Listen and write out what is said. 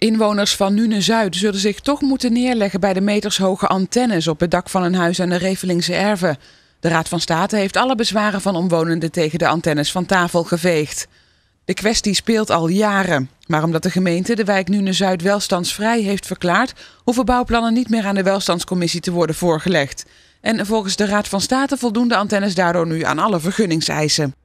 Inwoners van Nune-Zuid zullen zich toch moeten neerleggen bij de metershoge antennes op het dak van een huis aan de Revelingse Erven. De Raad van State heeft alle bezwaren van omwonenden tegen de antennes van tafel geveegd. De kwestie speelt al jaren, maar omdat de gemeente de wijk Nune-Zuid welstandsvrij heeft verklaard, hoeven bouwplannen niet meer aan de welstandscommissie te worden voorgelegd. En volgens de Raad van State voldoen de antennes daardoor nu aan alle vergunningseisen.